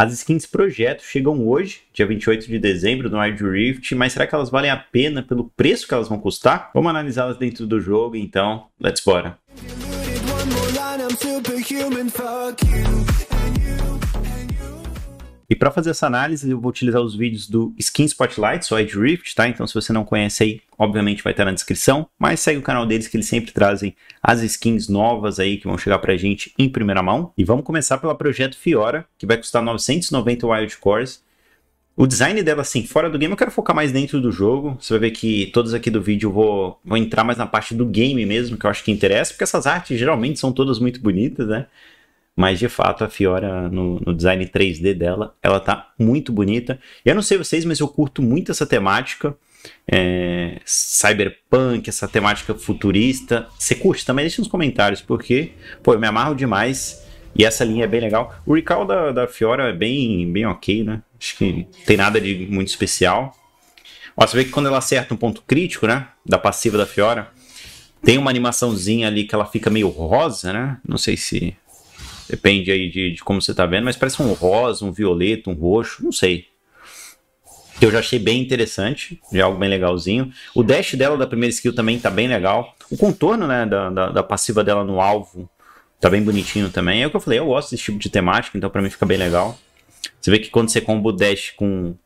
As skins projeto chegam hoje, dia 28 de dezembro, no Wild Rift, mas será que elas valem a pena pelo preço que elas vão custar? Vamos analisá-las dentro do jogo, então, let's bora! E para fazer essa análise, eu vou utilizar os vídeos do Skin Spotlight, só Rift, tá? Então, se você não conhece aí, obviamente vai estar na descrição, mas segue o canal deles que eles sempre trazem as skins novas aí que vão chegar pra gente em primeira mão. E vamos começar pela Projeto Fiora, que vai custar 990 Wild Cores. O design dela, assim, fora do game, eu quero focar mais dentro do jogo. Você vai ver que todos aqui do vídeo eu vou, vou entrar mais na parte do game mesmo, que eu acho que interessa, porque essas artes geralmente são todas muito bonitas, né? Mas de fato a Fiora no, no, design 3D dela, ela tá muito bonita. Eu não sei vocês, mas eu curto muito essa temática. É, cyberpunk, essa temática futurista. Você curte também? Deixa nos comentários, porque pô, eu me amarro demais. E essa linha é bem legal. O recall da, da Fiora é bem, bem ok, né? Acho que tem nada de muito especial. Ó, você vê que quando ela acerta um ponto crítico, né? Da passiva da Fiora, tem uma animaçãozinha ali que ela fica meio rosa, né? Não sei se Depende aí de, de como você tá vendo, mas parece um rosa, um violeta, um roxo, não sei. Eu já achei bem interessante, já é algo bem legalzinho. O dash dela da primeira skill também tá bem legal. O contorno né, da, da, da passiva dela no alvo tá bem bonitinho também. É o que eu falei, eu gosto desse tipo de temática, então para mim fica bem legal. Você vê que quando você combo dash com,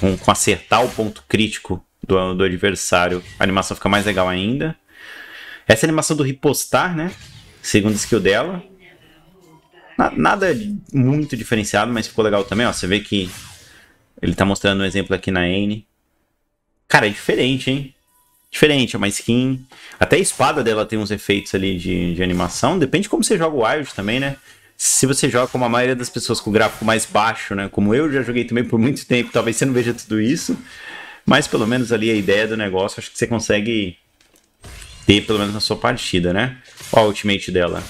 com, com, acertar o ponto crítico do, do adversário, a animação fica mais legal ainda. Essa animação do ripostar, né? Segundo skill dela. Nada muito diferenciado, mas ficou legal também, ó. Você vê que ele tá mostrando um exemplo aqui na N. Cara, é diferente, hein? Diferente, é uma skin. Até a espada dela tem uns efeitos ali de, de animação. Depende de como você joga o Wild também, né? Se você joga como a maioria das pessoas com o gráfico mais baixo, né? Como eu já joguei também por muito tempo, talvez você não veja tudo isso. Mas pelo menos ali a ideia do negócio, acho que você consegue ter pelo menos na sua partida, né? Olha o ultimate dela.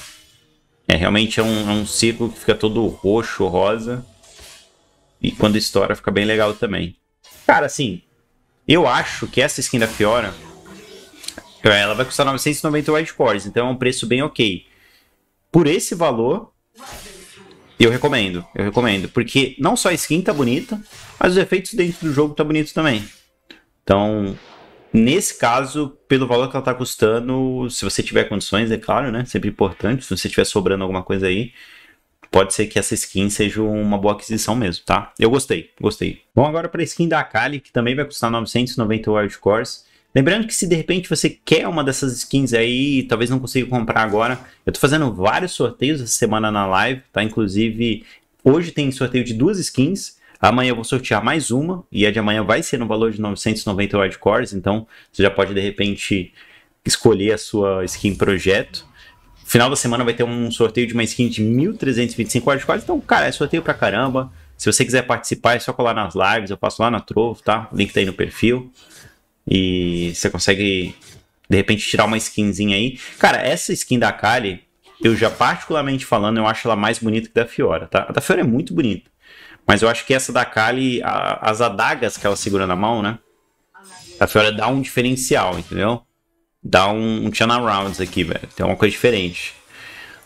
É, realmente é um, é um círculo que fica todo roxo, rosa. E quando estoura fica bem legal também. Cara, assim, eu acho que essa skin da Fiora, é, ela vai custar 990 wildcards, então é um preço bem ok. Por esse valor, eu recomendo, eu recomendo. Porque não só a skin tá bonita, mas os efeitos dentro do jogo tá bonito também. Então, Nesse caso, pelo valor que ela está custando, se você tiver condições, é claro, né? Sempre importante. Se você tiver sobrando alguma coisa aí, pode ser que essa skin seja uma boa aquisição mesmo, tá? Eu gostei, gostei. Bom, agora para a skin da Akali, que também vai custar 990 Wild Cores. Lembrando que se de repente você quer uma dessas skins aí talvez não consiga comprar agora, eu tô fazendo vários sorteios essa semana na live, tá? Inclusive, hoje tem sorteio de duas skins, Amanhã eu vou sortear mais uma, e a de amanhã vai ser no valor de 990 cores. então você já pode de repente escolher a sua skin projeto. Final da semana vai ter um sorteio de uma skin de 1.325 cores. então, cara, é sorteio pra caramba. Se você quiser participar, é só colar nas lives, eu passo lá na Trovo, tá? O link tá aí no perfil. E você consegue, de repente, tirar uma skinzinha aí. Cara, essa skin da Kali, eu já particularmente falando, eu acho ela mais bonita que da Fiora, tá? A da Fiora é muito bonita. Mas eu acho que essa da Kali, a, as adagas que ela segura na mão, né? A Fiora dá um diferencial, entendeu? Dá um, um channel rounds aqui, velho. Tem uma coisa diferente.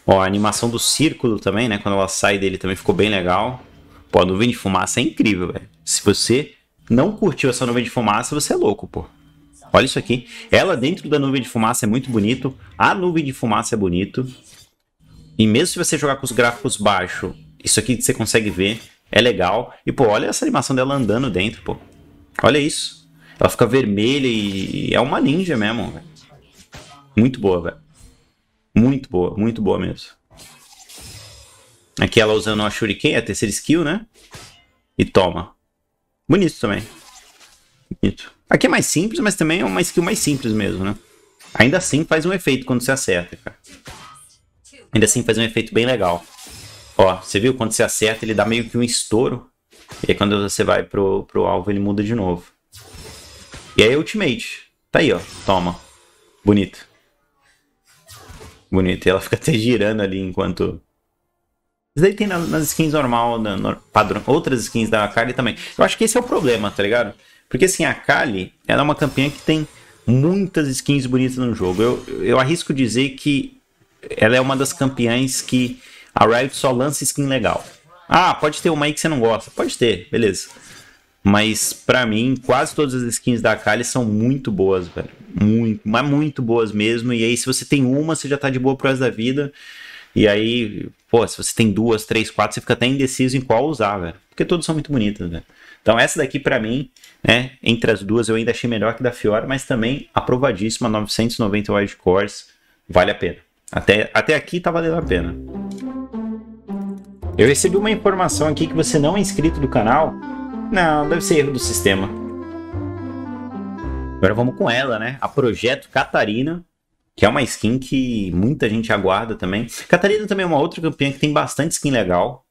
Ó, a animação do círculo também, né? Quando ela sai dele também ficou bem legal. Pô, a nuvem de fumaça é incrível, velho. Se você não curtiu essa nuvem de fumaça, você é louco, pô. Olha isso aqui. Ela dentro da nuvem de fumaça é muito bonito. A nuvem de fumaça é bonito. E mesmo se você jogar com os gráficos baixos, isso aqui você consegue ver é legal. E, pô, olha essa animação dela andando dentro, pô. Olha isso. Ela fica vermelha e, é uma ninja mesmo. velho. Muito boa, velho. Muito boa, muito boa mesmo. Aqui ela usando a Shuriken, é a terceira skill, né? E toma. Bonito também. Bonito. Aqui é mais simples, mas também é uma skill mais simples mesmo, né? Ainda assim faz um efeito quando você acerta, cara. Ainda assim faz um efeito bem legal. Ó, você viu? Quando você acerta, ele dá meio que um estouro. E aí quando você vai pro, pro alvo, ele muda de novo. E aí ultimate. Tá aí, ó. Toma. Bonito. Bonito. E ela fica até girando ali enquanto... Isso daí tem nas skins normal, na, no, padrão, outras skins da Akali também. Eu acho que esse é o problema, tá ligado? Porque assim, a Akali, ela é uma campeã que tem muitas skins bonitas no jogo. Eu, eu arrisco dizer que ela é uma das campeãs que a Riot só lança skin legal. Ah, pode ter uma aí que você não gosta. Pode ter, beleza. Mas para mim, quase todas as skins da Akali são muito boas, velho. Muito, mas muito boas mesmo. E aí, se você tem uma, você já tá de boa pro resto da vida. E aí, pô, se você tem duas, três, quatro, você fica até indeciso em qual usar, velho. Porque todas são muito bonitas, velho. Então essa daqui para mim, né, entre as duas eu ainda achei melhor que da Fiora, mas também aprovadíssima, 990 wildcores, vale a pena. Até, até aqui tá valendo a pena. Eu recebi uma informação aqui que você não é inscrito do canal. Não, deve ser erro do sistema. Agora vamos com ela, né? A Projeto Catarina, que é uma skin que muita gente aguarda também. Catarina também é uma outra campeã que tem bastante skin legal.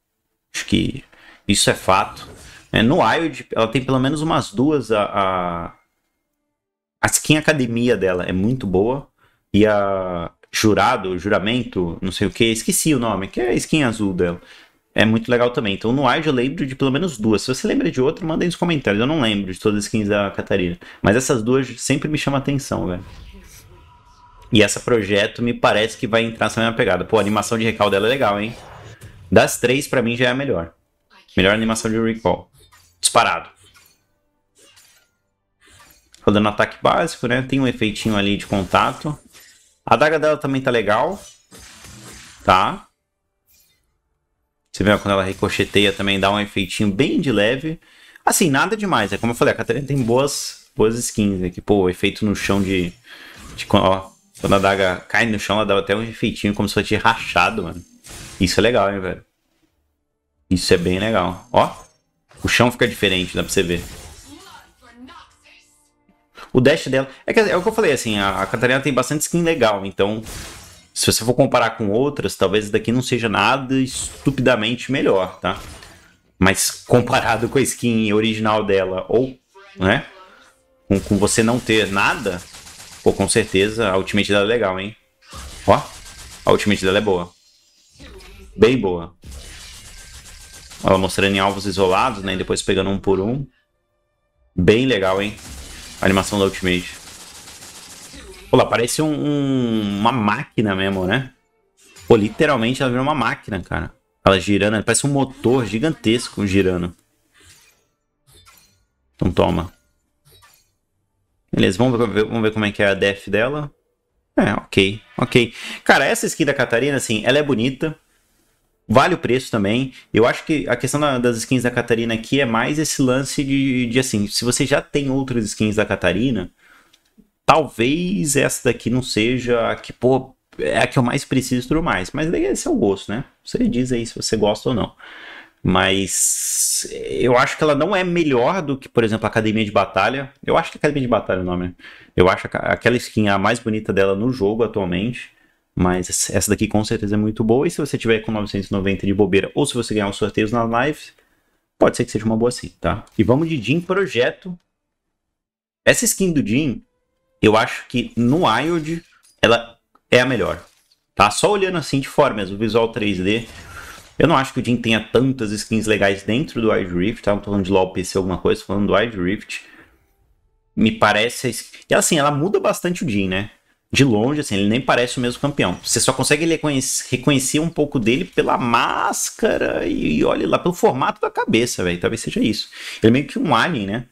Acho que isso é fato. É, no Wild, ela tem pelo menos umas duas. A, a, a skin academia dela é muito boa. E a jurado, juramento, não sei o que, esqueci o nome, que é a skin azul dela é muito legal também. Então no Ard eu lembro de pelo menos duas. Se você lembra de outra, manda aí nos comentários. Eu não lembro de todas as skins da Catarina. Mas essas duas sempre me chamam a atenção, velho. E essa projeto me parece que vai entrar nessa mesma pegada. Pô, a animação de recall dela é legal, hein? Das três, pra mim, já é a melhor. Melhor animação de recall. Disparado. dando ataque básico, né? Tem um efeitinho ali de contato. A daga dela também tá legal. Tá? Você vê quando ela ricocheteia também, dá um efeitinho bem de leve. Assim, nada demais. É como eu falei, a Catarina tem boas, boas skins aqui. Pô, efeito no chão de, de. Ó, quando a daga cai no chão, ela dá até um efeitinho como se fosse rachado, mano. Isso é legal, hein, velho. Isso é bem legal. Ó, o chão fica diferente, dá pra você ver. O dash dela. É, que, é o que eu falei, assim, a, a Catarina tem bastante skin legal, então se você for comparar com outras, talvez daqui não seja nada estupidamente melhor, tá? Mas comparado com a skin original dela ou, né? Com, com você não ter nada, pô, com certeza a ultimate dela é legal, hein? Ó, a ultimate dela é boa. Bem boa. Ela mostrando em alvos isolados, né? E depois pegando um por um. Bem legal, hein? A animação da ultimate. Pô, parece um, um, uma máquina mesmo, né? Pô, literalmente ela virou uma máquina, cara. Ela girando, parece um motor gigantesco girando. Então toma. Beleza, vamos ver, vamos ver como é que é a def dela. É, ok, ok. Cara, essa skin da Catarina, assim, ela é bonita. Vale o preço também. Eu acho que a questão da, das skins da Catarina aqui é mais esse lance de, de, assim, se você já tem outras skins da Catarina, talvez essa daqui não seja a que, pô, é a que eu mais preciso e tudo mais. Mas daí esse é o gosto, né? Você diz aí se você gosta ou não. Mas eu acho que ela não é melhor do que, por exemplo, a Academia de Batalha. Eu acho que é Academia de Batalha é o nome, né? Eu acho aquela skin é a mais bonita dela no jogo atualmente. Mas essa daqui com certeza é muito boa. E se você tiver com 990 de bobeira, ou se você ganhar os sorteios na live, pode ser que seja uma boa sim, tá? E vamos de Jean Projeto. Essa skin do Jean, eu acho que no Wild ela é a melhor. Tá? Só olhando assim de fora mesmo, visual 3D. Eu não acho que o Jin tenha tantas skins legais dentro do Wild Rift, tá? Não tô falando de LoL PC alguma coisa, falando do Wild Rift. Me parece. E assim, ela muda bastante o Jin, né? De longe, assim, ele nem parece o mesmo campeão. Você só consegue reconhecer um pouco dele pela máscara e, e olha lá, pelo formato da cabeça, velho. Talvez seja isso. Ele é meio que um alien, né?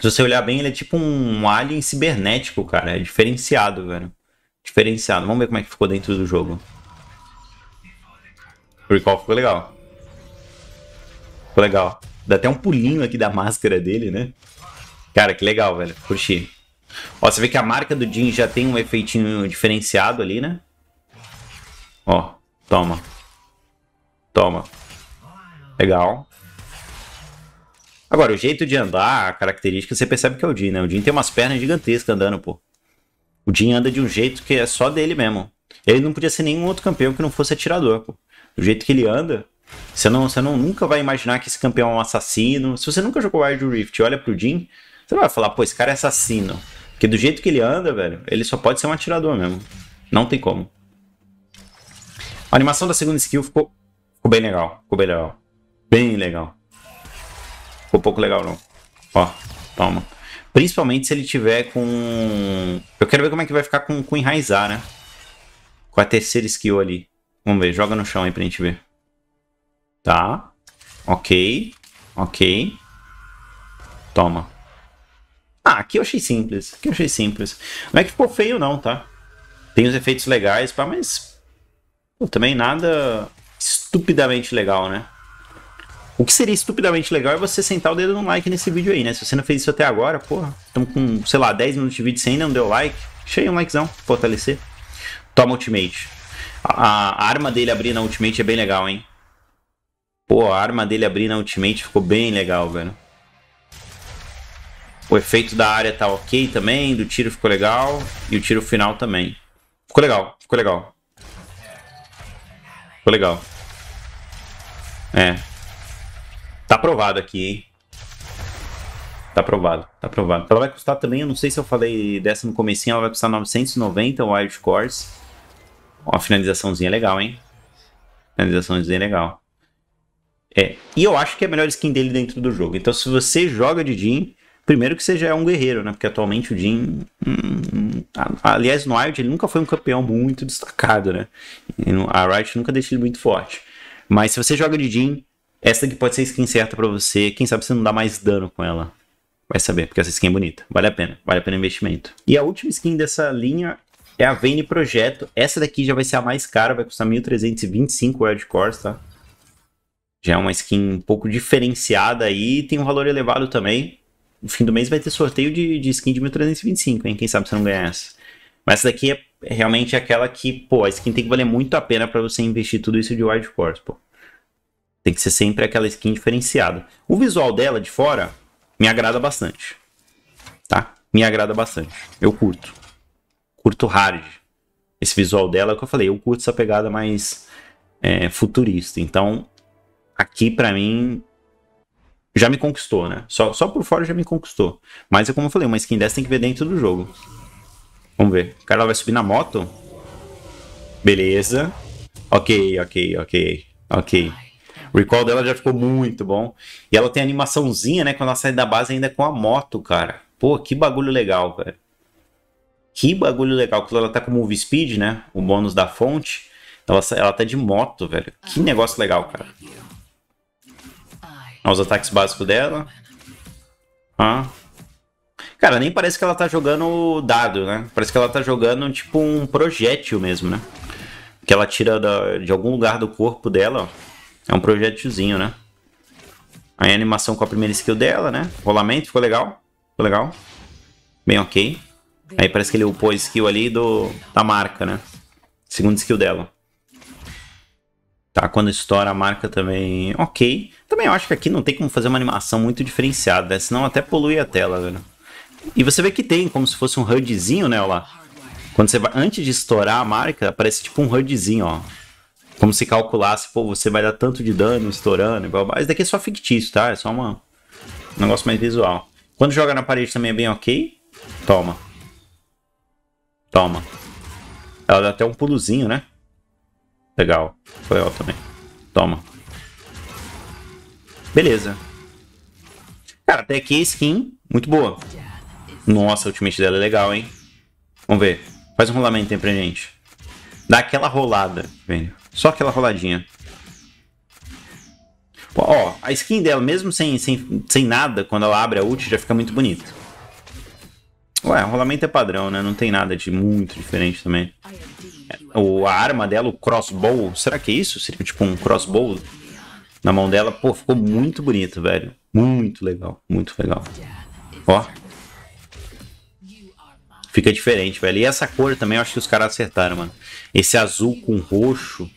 Se você olhar bem, ele é tipo um alien cibernético, cara. É diferenciado, velho. Diferenciado. Vamos ver como é que ficou dentro do jogo. O recall ficou legal. Ficou legal. Dá até um pulinho aqui da máscara dele, né? Cara, que legal, velho. Curti. Ó, você vê que a marca do Jin já tem um efeitinho diferenciado ali, né? Ó, toma. Toma. Legal. Agora, o jeito de andar, a característica, você percebe que é o Jin, né? O Jin tem umas pernas gigantescas andando, pô. O Jin anda de um jeito que é só dele mesmo. Ele não podia ser nenhum outro campeão que não fosse atirador, pô. Do jeito que ele anda, você não, você não nunca vai imaginar que esse campeão é um assassino. Se você nunca jogou Wild Rift e olha pro Jin, você vai falar, pô, esse cara é assassino. Porque do jeito que ele anda, velho, ele só pode ser um atirador mesmo. Não tem como. A animação da segunda skill ficou, ficou bem legal. Ficou bem legal. Bem legal. Ficou pouco legal, não. Ó, toma. Principalmente se ele tiver com... Eu quero ver como é que vai ficar com, com enraizar, né? Com a terceira skill ali. Vamos ver, joga no chão aí pra gente ver. Tá. Ok. Ok. Toma. Ah, aqui eu achei simples. Aqui eu achei simples. Não é que ficou feio não, tá? Tem os efeitos legais, pá, mas... Pô, também nada estupidamente legal, né? O que seria estupidamente legal é você sentar o dedo no like nesse vídeo aí, né? Se você não fez isso até agora, porra, estamos com, sei lá, 10 minutos de vídeo sem não deu like, cheio um likezão, fortalecer. Toma ultimate. A, a, arma dele abrir na ultimate é bem legal, hein? Pô, a arma dele abrir na ultimate ficou bem legal, velho. O efeito da área tá ok também, do tiro ficou legal, e o tiro final também. Ficou legal, ficou legal. Ficou legal. É, Tá aprovado aqui, hein? Tá aprovado, tá aprovado. Ela vai custar também, eu não sei se eu falei dessa no comecinho, ela vai custar 990 Wild Cores. Uma finalizaçãozinha é legal, hein? Finalizaçãozinha é legal. É, e eu acho que é a melhor skin dele dentro do jogo. Então se você joga de Jin, primeiro que você já é um guerreiro, né? Porque atualmente o Jin... Hum, hum aliás, no Wild ele nunca foi um campeão muito destacado, né? A Riot nunca deixou ele muito forte. Mas se você joga de Jin, essa aqui pode ser skin certa pra você. Quem sabe você não dá mais dano com ela. Vai saber, porque essa skin é bonita. Vale a pena. Vale a pena o investimento. E a última skin dessa linha é a Vayne Projeto. Essa daqui já vai ser a mais cara. Vai custar 1.325 Wild Cores, tá? Já é uma skin um pouco diferenciada aí. Tem um valor elevado também. No fim do mês vai ter sorteio de, de skin de 1.325, hein? Quem sabe você não ganha essa. Mas essa daqui é realmente aquela que, pô, a skin tem que valer muito a pena para você investir tudo isso de Wild Cores, pô. Tem que ser sempre aquela skin diferenciada. O visual dela de fora me agrada bastante. Tá? Me agrada bastante. Eu curto. Curto hard. Esse visual dela, é que eu falei, eu curto essa pegada mais é, futurista. Então, aqui para mim já me conquistou, né? Só, só por fora já me conquistou. Mas é como eu falei, uma skin dessa tem que ver dentro do jogo. Vamos ver. O cara vai subir na moto? Beleza. Ok, ok, ok, ok. O recall dela já ficou muito bom. E ela tem animaçãozinha, né? Quando ela sai da base ainda com a moto, cara. Pô, que bagulho legal, velho. Que bagulho legal. Quando ela tá com o Move Speed, né? O bônus da fonte. Ela, ela tá de moto, velho. Que negócio legal, cara. Olha os ataques básicos dela. Ah. Cara, nem parece que ela tá jogando dado, né? Parece que ela tá jogando tipo um projétil mesmo, né? Que ela tira da, de algum lugar do corpo dela, ó. É um projetozinho, né? Aí a animação com a primeira skill dela, né? Rolamento, ficou legal. Ficou legal. Bem ok. Aí parece que ele upou a skill ali do, da marca, né? Segunda skill dela. Tá, quando estoura a marca também... Ok. Também eu acho que aqui não tem como fazer uma animação muito diferenciada, né? Senão até polui a tela, velho. E você vê que tem, como se fosse um HUDzinho, né? Olha lá. Quando você vai... Antes de estourar a marca, aparece tipo um HUDzinho, ó como se calculasse, pô, você vai dar tanto de dano estourando e blá blá. Isso daqui é só fictício, tá? É só uma, um negócio mais visual. Quando joga na parede também é bem ok. Toma. Toma. Ela dá até um pulozinho, né? Legal. Foi ela também. Toma. Beleza. Cara, até aqui a skin muito boa. Nossa, a ultimate dela é legal, hein? Vamos ver. Faz um rolamento aí pra gente. Dá aquela rolada, velho. Só aquela roladinha. Ó, a skin dela, mesmo sem, sem, sem nada, quando ela abre a ult, já fica muito bonita. Ué, o rolamento é padrão, né? Não tem nada de muito diferente também. É, o, a arma dela, o crossbow, será que é isso? Seria tipo um crossbow na mão dela? Pô, ficou muito bonito, velho. Muito legal, muito legal. Ó. Fica diferente, velho. E essa cor também, eu acho que os caras acertaram, mano. Esse azul com roxo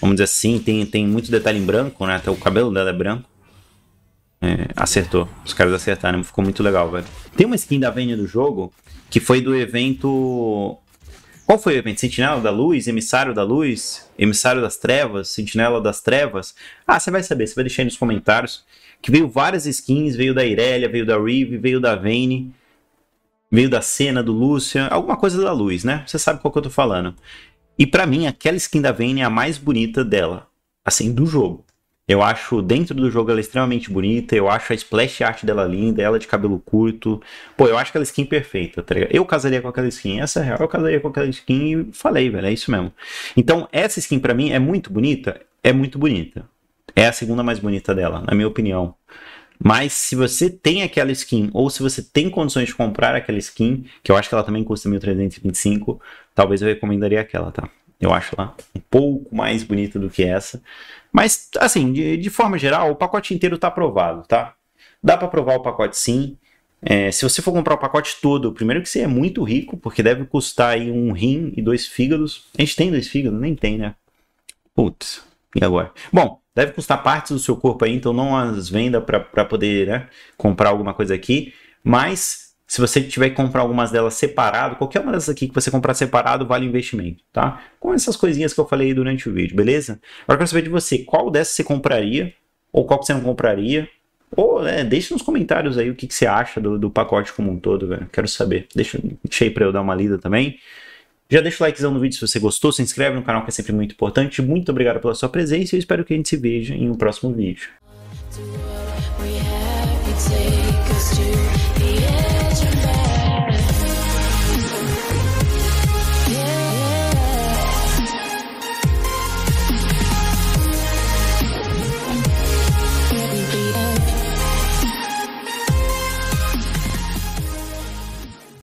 vamos dizer assim, tem, tem muito detalhe em branco, né? Até o cabelo dela é branco. É, acertou. Os caras acertaram. Ficou muito legal, velho. Tem uma skin da Vayne do jogo que foi do evento. Qual foi o evento? Sentinela da Luz? Emissário da Luz? Emissário das Trevas? Sentinela das Trevas? Ah, você vai saber, você vai deixar aí nos comentários. Que veio várias skins, veio da Irelia, veio da Reeve, veio da Vane, veio da Cena, do Lúcia, alguma coisa da Luz, né? Você sabe qual que eu tô falando. E para mim, aquela skin da Vayne é a mais bonita dela, assim, do jogo. Eu acho dentro do jogo ela é extremamente bonita, eu acho a splash art dela linda, ela de cabelo curto. Pô, eu acho aquela skin perfeita, tá ligado? Eu casaria com aquela skin, essa é real, eu casaria com aquela skin e falei, velho, é isso mesmo. Então, essa skin para mim é muito bonita, é muito bonita. É a segunda mais bonita dela, na minha opinião. Mas se você tem aquela skin, ou se você tem condições de comprar aquela skin, que eu acho que ela também custa 1.325, talvez eu recomendaria aquela, tá? Eu acho lá um pouco mais bonita do que essa. Mas, assim, de, de forma geral, o pacote inteiro tá aprovado, tá? Dá para provar o pacote sim. É, se você for comprar o pacote todo, primeiro que você é muito rico, porque deve custar aí um rim e dois fígados. A gente tem dois fígados? Nem tem, né? Putz, e agora? Bom, deve custar partes do seu corpo aí, então não as venda para poder né, comprar alguma coisa aqui. Mas se você tiver que comprar algumas delas separado, qualquer uma dessas aqui que você comprar separado vale investimento, tá? Com essas coisinhas que eu falei durante o vídeo, beleza? Agora eu quero saber de você, qual dessas você compraria ou qual que você não compraria? Ou né, deixa nos comentários aí o que, que você acha do, do pacote como um todo, velho. Quero saber. Deixa, deixa aí para eu dar uma lida também. Já deixa o likezão no vídeo se você gostou, se inscreve no canal que é sempre muito importante. Muito obrigado pela sua presença e eu espero que a gente se veja em um próximo vídeo. take us to the edge of